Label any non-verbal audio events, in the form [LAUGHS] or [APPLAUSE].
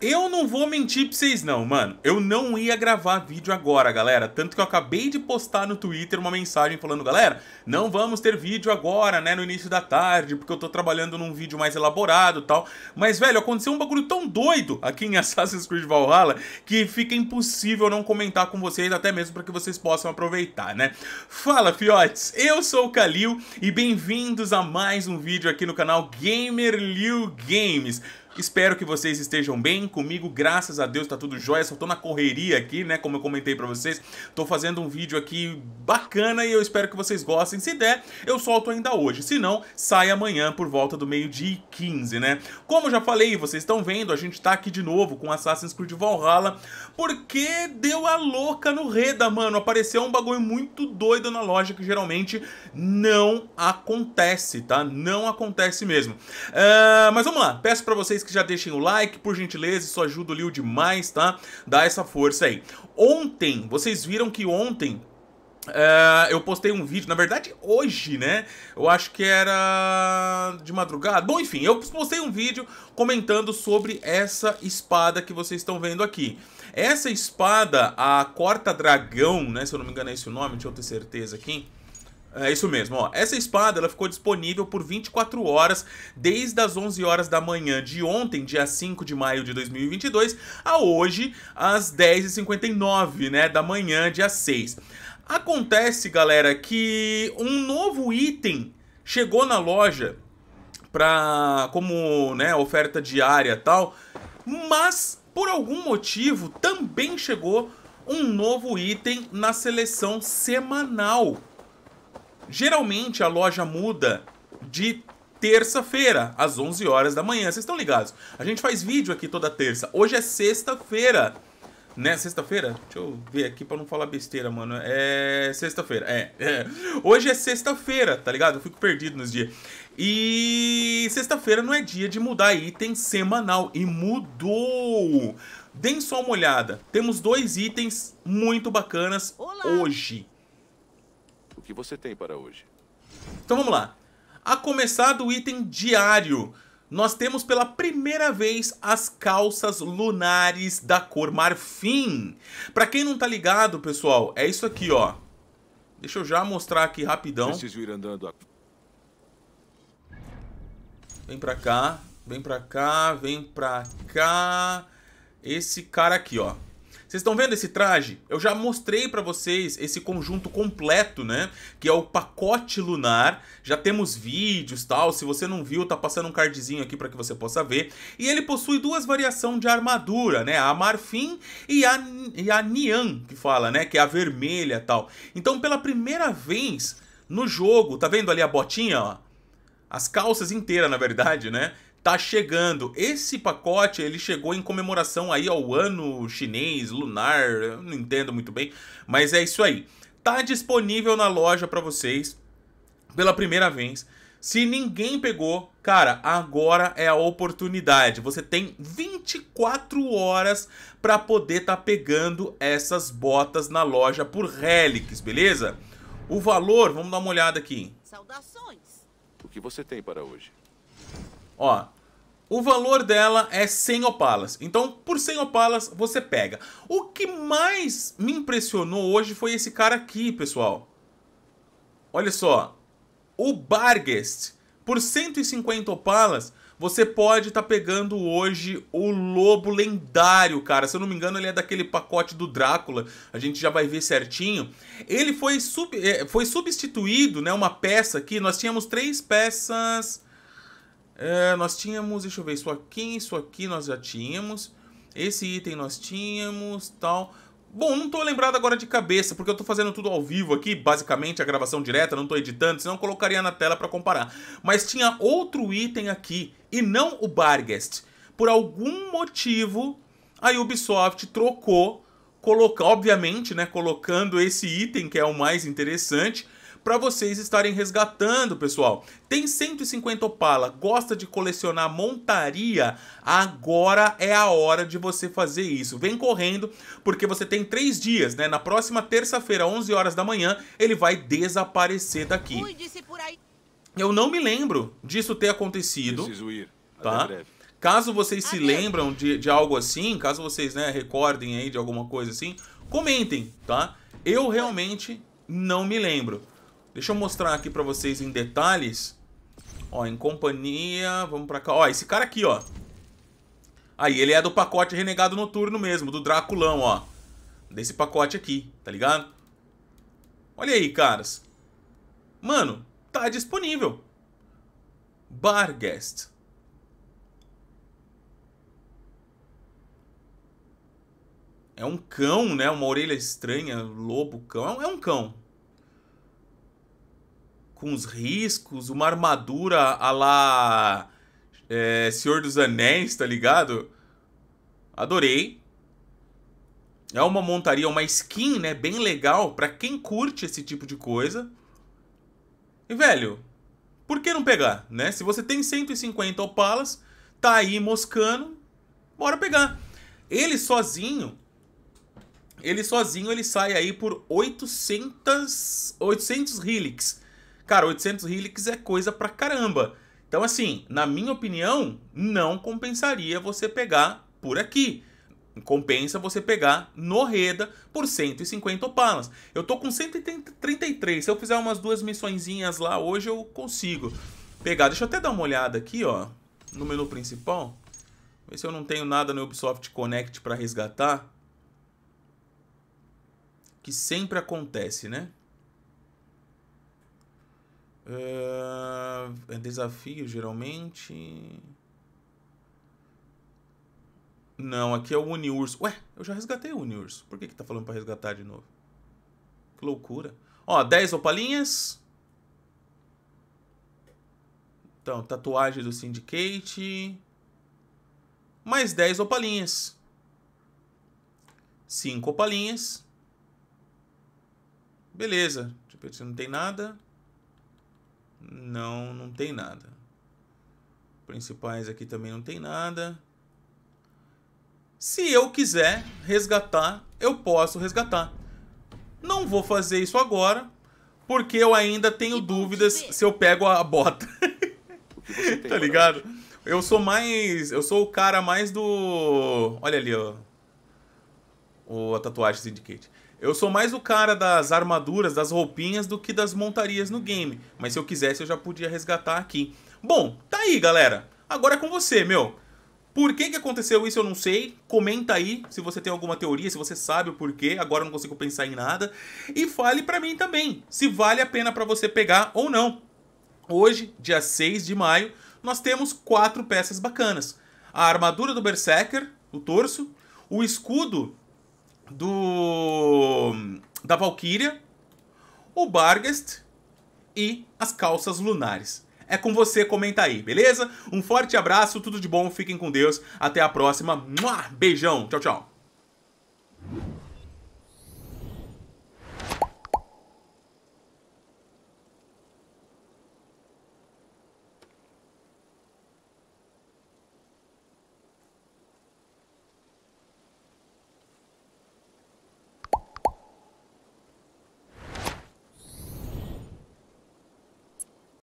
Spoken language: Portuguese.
Eu não vou mentir pra vocês não, mano. Eu não ia gravar vídeo agora, galera. Tanto que eu acabei de postar no Twitter uma mensagem falando, galera, não vamos ter vídeo agora, né, no início da tarde, porque eu tô trabalhando num vídeo mais elaborado e tal. Mas, velho, aconteceu um bagulho tão doido aqui em [LAUGHS] Assassin's Creed Valhalla que fica impossível não comentar com vocês, até mesmo para que vocês possam aproveitar, né? Fala, fiotes! Eu sou o Kalil e bem-vindos a mais um vídeo aqui no canal Gamer Liu Games. Espero que vocês estejam bem. Comigo, graças a Deus, tá tudo jóia. Só tô na correria aqui, né? Como eu comentei pra vocês. Tô fazendo um vídeo aqui bacana e eu espero que vocês gostem. Se der, eu solto ainda hoje. Se não, sai amanhã por volta do meio-dia e 15, né? Como eu já falei, vocês estão vendo, a gente tá aqui de novo com Assassin's Creed Valhalla. Porque deu a louca no Reda, mano. Apareceu um bagulho muito doido na loja que geralmente não acontece, tá? Não acontece mesmo. Uh, mas vamos lá. Peço pra vocês vocês que já deixem o like, por gentileza, isso ajuda o Liu demais, tá? Dá essa força aí. Ontem, vocês viram que ontem é, eu postei um vídeo, na verdade hoje, né? Eu acho que era de madrugada. Bom, enfim, eu postei um vídeo comentando sobre essa espada que vocês estão vendo aqui. Essa espada, a Corta Dragão, né? Se eu não me engano é esse o nome, deixa eu ter certeza aqui. É isso mesmo, ó. Essa espada ela ficou disponível por 24 horas desde as 11 horas da manhã de ontem, dia 5 de maio de 2022, a hoje às 10h59, né, da manhã, dia 6. Acontece, galera, que um novo item chegou na loja pra como, né, oferta diária, tal, mas por algum motivo também chegou um novo item na seleção semanal. Geralmente a loja muda de terça-feira, às 11 horas da manhã. Vocês estão ligados? A gente faz vídeo aqui toda terça. Hoje é sexta-feira. Né? Sexta-feira? Deixa eu ver aqui pra não falar besteira, mano. É. Sexta-feira, é. é. Hoje é sexta-feira, tá ligado? Eu fico perdido nos dias. E. Sexta-feira não é dia de mudar item semanal. E mudou! Deem só uma olhada. Temos dois itens muito bacanas Olá. hoje que você tem para hoje? Então vamos lá. A começar do item diário, nós temos pela primeira vez as calças lunares da cor marfim. Para quem não tá ligado, pessoal, é isso aqui, ó. Deixa eu já mostrar aqui rapidão. Preciso ir andando. Vem pra cá, vem pra cá, vem pra cá. Esse cara aqui, ó. Vocês estão vendo esse traje? Eu já mostrei para vocês esse conjunto completo, né? Que é o pacote lunar. Já temos vídeos tal. Se você não viu, tá passando um cardzinho aqui para que você possa ver. E ele possui duas variações de armadura, né? A marfim e a, e a nian, que fala, né? Que é a vermelha tal. Então, pela primeira vez no jogo, tá vendo ali a botinha, ó? As calças inteiras, na verdade, né? tá chegando. Esse pacote, ele chegou em comemoração aí ao ano chinês, lunar, eu não entendo muito bem, mas é isso aí. Tá disponível na loja para vocês pela primeira vez. Se ninguém pegou, cara, agora é a oportunidade. Você tem 24 horas para poder estar tá pegando essas botas na loja por Relics, beleza? O valor, vamos dar uma olhada aqui. Saudações. O que você tem para hoje? Ó, o valor dela é 100 opalas. Então, por 100 opalas, você pega. O que mais me impressionou hoje foi esse cara aqui, pessoal. Olha só. O Barguest. Por 150 opalas, você pode estar tá pegando hoje o Lobo Lendário, cara. Se eu não me engano, ele é daquele pacote do Drácula. A gente já vai ver certinho. Ele foi, sub... É, foi substituído, né? Uma peça aqui. Nós tínhamos três peças é, nós tínhamos, deixa eu ver, isso aqui, isso aqui nós já tínhamos. Esse item nós tínhamos, tal. Bom, não tô lembrado agora de cabeça, porque eu tô fazendo tudo ao vivo aqui, basicamente a gravação direta, não tô editando, senão colocaria na tela para comparar. Mas tinha outro item aqui, e não o Barguest. Por algum motivo, a Ubisoft trocou, coloca, obviamente, né, colocando esse item que é o mais interessante, para vocês estarem resgatando, pessoal. Tem 150 Opala, gosta de colecionar montaria? Agora é a hora de você fazer isso. Vem correndo, porque você tem três dias, né? Na próxima terça-feira, 11 horas da manhã, ele vai desaparecer daqui. Eu não me lembro disso ter acontecido. Preciso ir. Tá? Caso vocês se lembram de, de algo assim, caso vocês né, recordem aí de alguma coisa assim, comentem, tá? Eu realmente não me lembro. Deixa eu mostrar aqui pra vocês em detalhes. Ó, em companhia, vamos pra cá. Ó, esse cara aqui, ó. Aí, ele é do pacote Renegado Noturno mesmo, do Draculão, ó. Desse pacote aqui, tá ligado? Olha aí, caras. Mano, tá disponível. Barguest. É um cão, né? Uma orelha estranha, lobo, cão. É um é cão com os riscos, uma armadura a lá é, Senhor dos Anéis, tá ligado? Adorei. É uma montaria, uma skin, né? Bem legal para quem curte esse tipo de coisa. E, velho, por que não pegar, né? Se você tem 150 Opalas, tá aí moscando, bora pegar. Ele sozinho, ele sozinho, ele sai aí por 800, 800 relics. Cara, 800 Helix é coisa pra caramba. Então, assim, na minha opinião, não compensaria você pegar por aqui. Compensa você pegar no Reda por 150 opalas. Eu tô com 133. Se eu fizer umas duas missõezinhas lá hoje, eu consigo pegar. Deixa eu até dar uma olhada aqui, ó, no menu principal. Ver se eu não tenho nada no Ubisoft Connect para resgatar. Que sempre acontece, né? Ah, é desafio, geralmente. Não, aqui é o Uniurso. Ué, eu já resgatei o Uniurso. Por que que tá falando pra resgatar de novo? Que loucura. Ó, 10 opalinhas. Então, tatuagem do Syndicate. Mais 10 opalinhas. 5 opalinhas. Beleza. Tipo, não tem nada. Não, não tem nada. Principais aqui também não tem nada. Se eu quiser resgatar, eu posso resgatar. Não vou fazer isso agora, porque eu ainda tenho dúvidas se eu pego a bota. [LAUGHS] [LAUGHS] tá ligado? Eu sou mais. Eu sou o cara mais do. Olha ali, ó o, a tatuagem Syndicate. Eu sou mais o cara das armaduras, das roupinhas, do que das montarias no game. Mas se eu quisesse, eu já podia resgatar aqui. Bom, tá aí, galera. Agora é com você, meu. Por que, que aconteceu isso, eu não sei. Comenta aí se você tem alguma teoria, se você sabe o porquê. Agora eu não consigo pensar em nada. E fale para mim também se vale a pena para você pegar ou não. Hoje, dia 6 de maio, nós temos quatro peças bacanas. A armadura do Berserker, o torso. O escudo do da Valkyria, o Bargest e as calças lunares. É com você, comenta aí, beleza? Um forte abraço, tudo de bom, fiquem com Deus, até a próxima. Beijão, tchau, tchau.